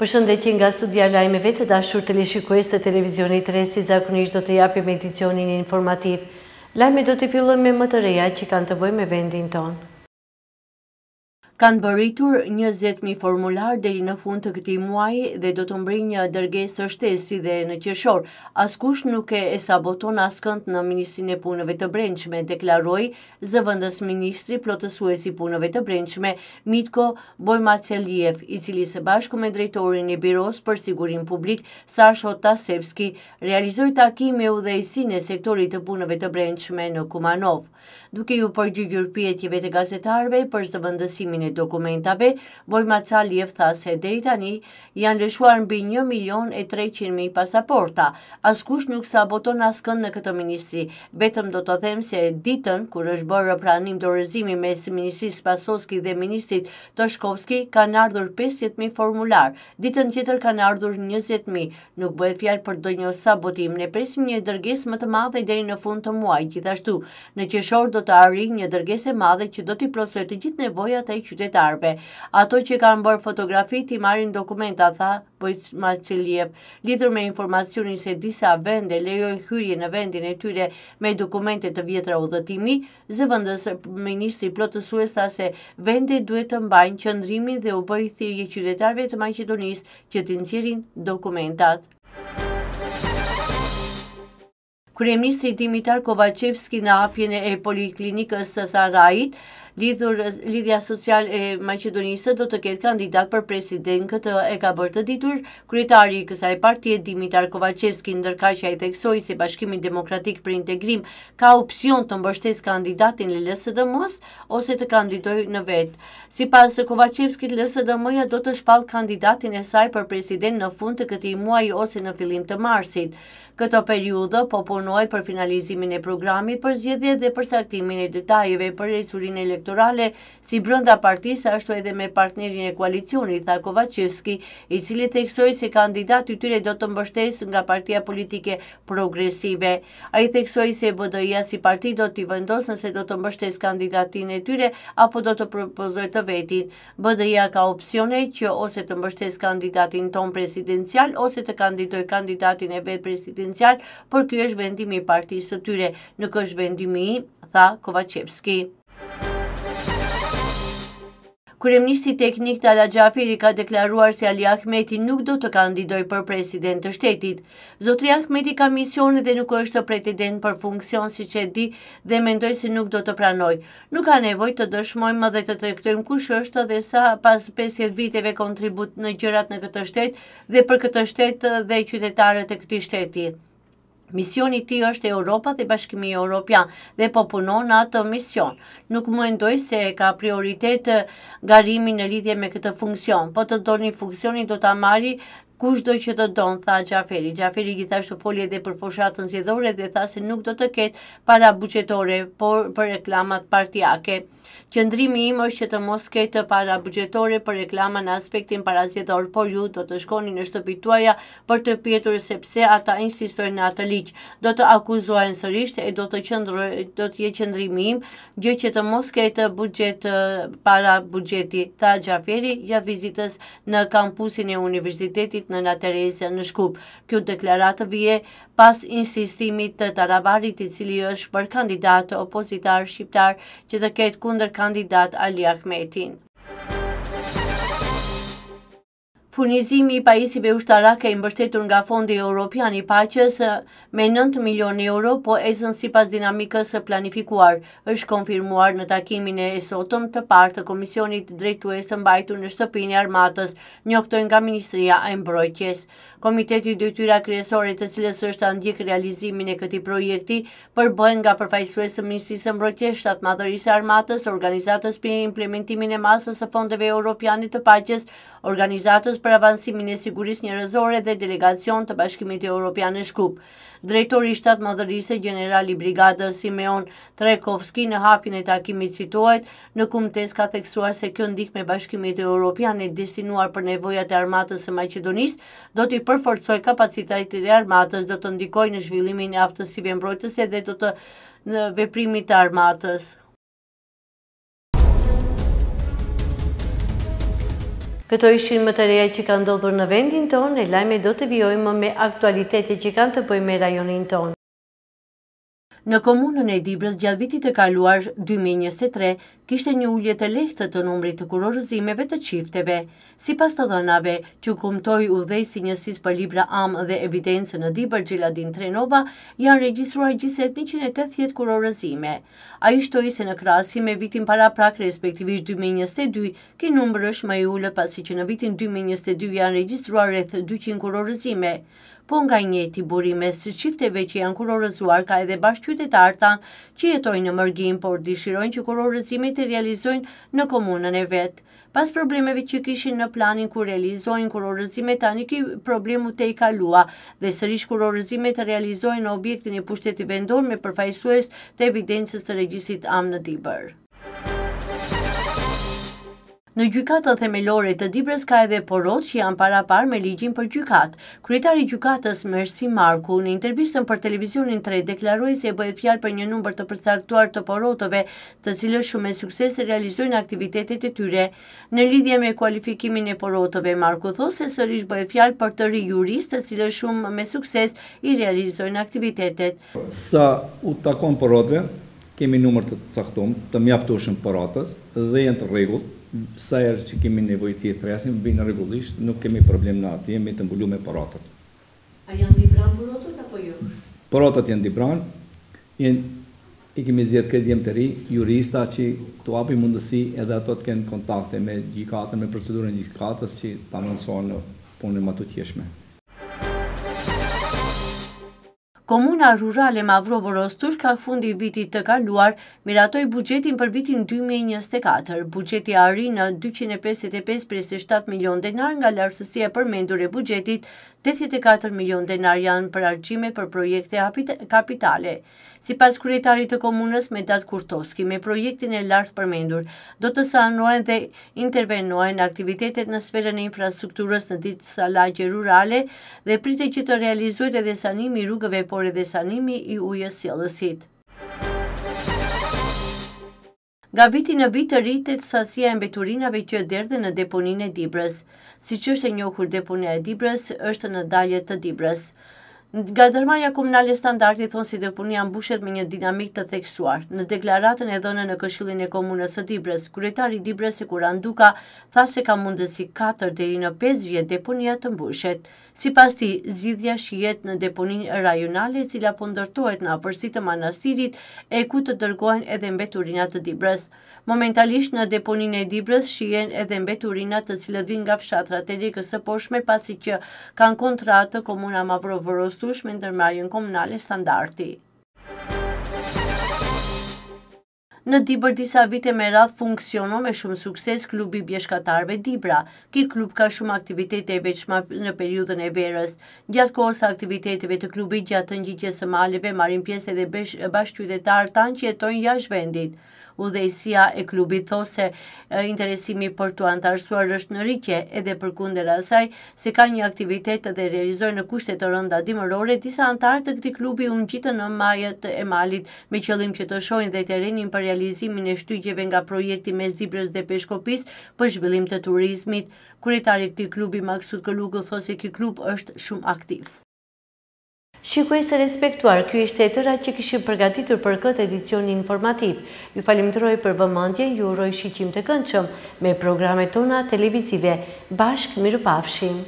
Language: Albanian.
Përshëndetje nga studia lajmeve të dashur të leshikues të televizionit të si zakonisht do të japim edicionin informativ. Lajme do të fillon me më të reja që kanë të bëj me vendin tonë. Kanë bëritur 20.000 formular deri në fund të këti muaj dhe do të mbri një dërgesë të shtesi dhe në qeshor. Askush nuk e e saboton askënd në Ministrin e Punëve të Brenqme, deklaroj zëvëndës Ministri plotësuesi Punëve të Brenqme, Mitko Bojma i cili se bashku me drejtorin e Biros për sigurin Publik, Sasho Tasevski, realizoj takime u dhe e sektorit të Punëve të Brenqme në Kumanov. Duke ju përgjigjur pjetjeve të gazetarve për zëvëndësimin e dokumentave, Vojma Caljev tha se deri tani janë lëshuar mbi 1 milion e 300 mi pasaporta. Askush nuk saboton askën në këtë ministri, betëm do të them se ditën, kur është bërë pranim do rezimi me së ministris Pasoski dhe ministrit Toshkovski, ka kanë ardhur 50.000 formular, ditën tjetër kanë ardhur 20.000, nuk bëhet fjalë për do një sabotim, ne presim një dërges më të madhe i deri në fund të muaj, gjithashtu, në qeshor do të arri një dërges e madhe që do t'i plosoj të gjithë nevojat e qytetarve. Ato që kanë bërë fotografi i marin dokumenta, tha Bojt Maciljev. Lidhur me informacionin se disa vende lejoj hyrje në vendin e tyre me dokumente të vjetra u dhëtimi, zëvëndës ministri plotësues tha se vende duhet të mbajnë qëndrimin dhe u bëjë thirje qytetarve të Maqedonis që të nëqirin dokumentat. Kërë Dimitar Kovacevski në apjene e Poliklinikës së Sarajit, lidhur lidhja social e Maqedonisë do të ketë kandidat për president këtë e ka bërë të ditur kryetari i kësaj partie Dimitar Kovacevski ndërkaq që ai theksoi se Bashkimi Demokratik për Integrim ka opsion të mbështesë kandidatin e LSDM-s ose të kandidojë në vetë. Sipas Kovacevskit LSDM-ja do të shpallë kandidatin e saj për president në fund të këtij muaji ose në fillim të marsit. Këtë periudhë po punohet për finalizimin e programit për zgjedhjet dhe për saktimin e detajeve për rrecurinë e elektorale, si brënda partisa ashtu edhe me partnerin e koalicioni, tha Kovacevski, i cili theksoj se kandidat të tyre do të mbështes nga partia politike progresive. A i theksoj se bëdoja si parti do t'i vendosën se do të mbështes kandidatin e tyre, apo do të propozoj të vetin. Bëdoja ka opcione që ose të mbështes kandidatin ton presidencial, ose të kandidoj kandidatin e vetë presidencial, për kjo është vendimi partisë të tyre, nuk është vendimi, tha Kovacevski. Kryeministri teknik të Ala Gjafiri ka deklaruar se Ali Ahmeti nuk do të kandidoj për president të shtetit. Zotri Ahmeti ka mision dhe nuk është pretendent për funksion si që di dhe mendoj se nuk do të pranoj. Nuk ka nevoj të dëshmojmë dhe të trektojmë kush është dhe sa pas 50 viteve kontribut në gjërat në këtë shtet dhe për këtë shtet dhe qytetarët e këti shtetit. Misioni ti është Europa dhe bashkimi Europian dhe po punon në atë mision. Nuk më ndoj se ka prioritet garimi në lidhje me këtë funksion, po të do një funksionin do të amari kush do që të donë, tha Gjaferi. Gjaferi gjithashtu folje dhe për foshatën zjedhore dhe tha se nuk do të ketë para bugjetore por për reklamat partijake. Qëndrimi im është që të mos ketë para bugjetore për reklama në aspektin para zjedhore, por ju do të shkoni në shtëpituaja për të pjetur sepse ata insistojnë në atë liqë. Do të akuzohen sërisht e do të qëndrë, do të qëndrimi im gjë që të mos ketë bugjet para bugjeti, tha Gjaferi, ja vizitës në kampusin e universitetit në në Terezja në Shkup. Kjo deklaratë vje pas insistimit të Taravarit i cili është për kandidatë opozitar shqiptar që të ketë kunder kandidat Ali Ahmetin. Furnizimi i pajisive ushtarake i mbështetur nga fondi Europian i paches eh, me 9 milion euro, po esën si pas dinamikës planifikuar, është konfirmuar në takimin e esotëm të partë të Komisionit Drejtues të mbajtu në shtëpini armatës, njoftojnë nga Ministria e Mbrojtjes. Komiteti dëtyra kryesore të cilës është andjek realizimin e këti projekti, përbën nga përfajsues të Ministrisë Mbrojtjes, shtatë madhërisë armatës, organizatës për implementimin e masës e fondeve Europianit të paches, organizatës për avansimin e siguris njërezore dhe delegacion të bashkimit e Europian e Shkup. Drejtori i shtatë madhërise, generali brigada Simeon Trekovski në hapin e takimit situajt, në kumëtes ka theksuar se kjo ndik me bashkimit e Europian e destinuar për nevojat e armatës e Macedonis, do të i përforcoj kapacitajt e armatës, do të ndikoj në zhvillimin e aftësive si dhe do të në veprimit të armatës. Këto ishin më të reja që ka ndodhur në vendin ton, e lajme do të vjojmë me aktualitetet që kanë të pojme rajonin ton. Në komunën e Dibrës gjatë vitit të kaluar 2023, kishte një ullje të lehtë të numrit të kurorëzimeve të qifteve. Si pas të dhënave, që kumtoj u dhej si njësis për libra am dhe evidencë në Dibrë Gjiladin Trenova, janë regjistruar gjiset 180 kurorëzime. A i shtoj se në krasi me vitin para prak respektivisht 2022, ki numër është më i ullë pasi që në vitin 2022 janë regjistruar rreth 200 kurorëzime po nga njeti burime së qifteve që janë kurorëzuar ka edhe bashkë qytetarta tan që jetojnë në mërgim, por dishirojnë që kurorëzimet të realizojnë në komunën e vetë. Pas problemeve që kishin në planin ku realizojnë kurorëzimet, tani ki problemu te i kalua dhe sërish kurorëzimet realizojnë në objektin e pushtet i vendor me përfajsues të evidencës të regjisit amë në bërë. Në gjykatën themelore të Dibrës ka edhe porot që janë para par me ligjin për gjykatë. Kryetari gjykatës Mersi Marku në intervistën për televizionin 3 deklaroi se e bëhet fjalë për një numër të përcaktuar të porotëve, të cilë shumë me sukses realizojnë aktivitetet e tyre. Në lidhje me kualifikimin e porotëve, Marku thosë se sërish bëhet fjalë për të ri juristë, të cilë shumë me sukses i realizojnë aktivitetet. Sa u takon porotëve, kemi numër të caktuar, të mjaftueshëm porotës dhe janë të rregullt sa që kemi nevojë tjetë për jasim, bëjnë regullisht, nuk kemi problem në atë, jemi të mbullu me paratët. A janë di branë buratët, apo jo? Paratët janë di branë, i kemi zjetë këtë jemë të ri, jurista që të api mundësi edhe ato të kënë kontakte me gjikate, me procedurën gjikates që ta nënsonë në punën më të tjeshme. Komuna Rurale Mavro Vorostush ka fundi vitit të kaluar miratoj bugjetin për vitin 2024. Bugjeti arri në 255,7 milion denar nga lartësia për mendur e bugjetit 84 milion denar janë për arqime për projekte kapitale. Si pas kuretari të komunës me datë kurtoski, me projektin e lartë përmendur, do të sanuajnë dhe intervenojnë aktivitetet në sferën e infrastrukturës në ditë sa lagje rurale dhe pritë që të realizujt edhe sanimi rrugëve, por edhe sanimi i ujës jelësit. Nga viti në vitë rritet sasia e mbeturinave që derdhe në deponin e Dibrës, si që është e njohur deponin e Dibrës është në dalje të Dibrës. Nga dërmarja komunale standartit thonë si deponia mbushet me një dinamik të theksuar. Në deklaratën e dhënë në këshillin e komunës të Dibres, kuretari Dibres e kuran duka, tha se ka mundësi 4 dhe i në 5 vjetë deponia të mbushet. Si pas ti, zidhja shijet në deponin rajonale, cila pëndërtojt në apërsit të manastirit e ku të dërgojnë edhe mbeturinat të Dibres. Momentalisht në deponin e Dibres shijen edhe mbeturinat të cilët vin nga fshatrat e rikës të poshme pasi që kanë kontratë të komuna Mavrovërost përjashtushme me tërmarjën komunale standarti. Në Dibër disa vite me radh funksiono me shumë sukses klubi bjeshkatarve Dibra. Ki klub ka shumë aktivitete e veçma në periudën e verës. Gjatë kosa aktiviteteve të klubi gjatë të njëgjësë maleve, marim pjesë edhe bashkë qytetarë tanë që jetojnë jash vendit udhejësia e klubit thosë se interesimi për të antarësuar është në rikje edhe për kunder asaj se ka një aktivitet dhe realizojnë në kushtet të rënda dimërore disa antarë të këti klubi unë gjitë në majët e malit me qëllim që të shojnë dhe terenin për realizimin e shtygjeve nga projekti mes Dibrës dhe Peshkopis për zhvillim të turizmit. Kuretari këti klubi Maksut Këllugë, thosë se këti klub është shumë aktiv. Shikuj se respektuar, kjo ishte e tëra që kishim përgatitur për këtë edicion informativ. Ju falim të rojë për vëmëndje, ju rojë shikim të këndqëm me programe tona televizive. Bashk, miru pafshim!